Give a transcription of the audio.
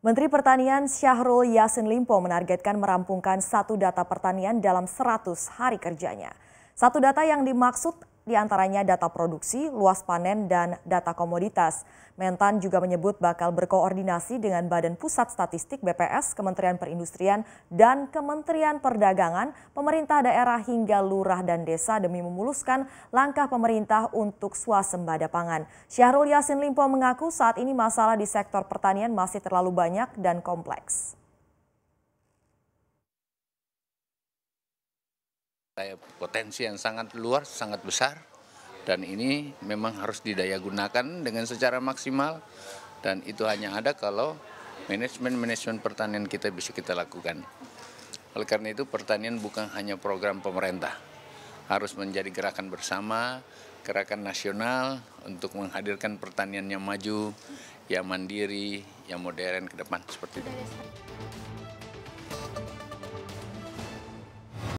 Menteri Pertanian Syahrul Yasin Limpo menargetkan merampungkan satu data pertanian dalam 100 hari kerjanya. Satu data yang dimaksud diantaranya data produksi, luas panen, dan data komoditas. Mentan juga menyebut bakal berkoordinasi dengan Badan Pusat Statistik BPS, Kementerian Perindustrian, dan Kementerian Perdagangan, pemerintah daerah hingga lurah dan desa demi memuluskan langkah pemerintah untuk swasembada pangan. Syahrul Yasin Limpo mengaku saat ini masalah di sektor pertanian masih terlalu banyak dan kompleks. Saya Potensi yang sangat luar, sangat besar, dan ini memang harus didaya gunakan dengan secara maksimal, dan itu hanya ada kalau manajemen-manajemen pertanian kita bisa kita lakukan. Oleh karena itu pertanian bukan hanya program pemerintah, harus menjadi gerakan bersama, gerakan nasional untuk menghadirkan pertanian yang maju, yang mandiri, yang modern ke depan seperti itu.